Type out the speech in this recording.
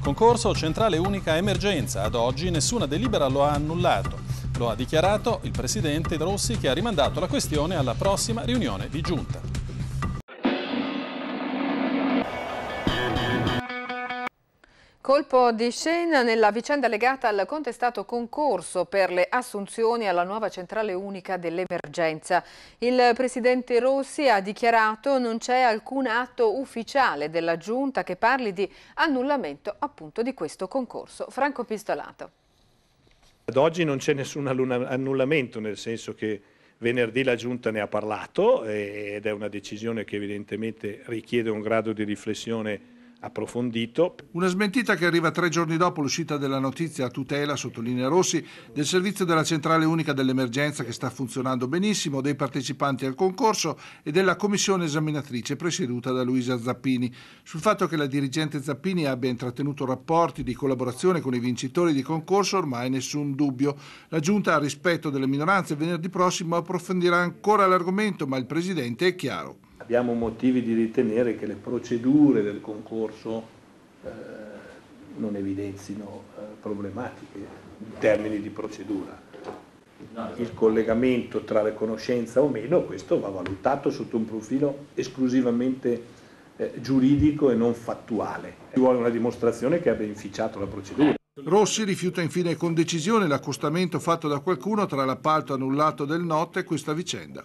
Concorso centrale unica emergenza, ad oggi nessuna delibera lo ha annullato. Lo ha dichiarato il presidente Rossi che ha rimandato la questione alla prossima riunione di giunta. Colpo di scena nella vicenda legata al contestato concorso per le assunzioni alla nuova centrale unica dell'emergenza. Il presidente Rossi ha dichiarato non c'è alcun atto ufficiale della giunta che parli di annullamento appunto di questo concorso. Franco Pistolato. Ad oggi non c'è nessun annullamento nel senso che venerdì la giunta ne ha parlato eh, ed è una decisione che evidentemente richiede un grado di riflessione approfondito. Una smentita che arriva tre giorni dopo l'uscita della notizia a tutela, sottolinea Rossi, del servizio della centrale unica dell'emergenza che sta funzionando benissimo, dei partecipanti al concorso e della commissione esaminatrice presieduta da Luisa Zappini. Sul fatto che la dirigente Zappini abbia intrattenuto rapporti di collaborazione con i vincitori di concorso ormai nessun dubbio. La giunta a rispetto delle minoranze venerdì prossimo approfondirà ancora l'argomento, ma il presidente è chiaro abbiamo motivi di ritenere che le procedure del concorso eh, non evidenzino eh, problematiche in termini di procedura. Il collegamento tra la conoscenza o meno, questo va valutato sotto un profilo esclusivamente eh, giuridico e non fattuale. Ci vuole una dimostrazione che abbia inficiato la procedura. Rossi rifiuta infine con decisione l'accostamento fatto da qualcuno tra l'appalto annullato del notte e questa vicenda.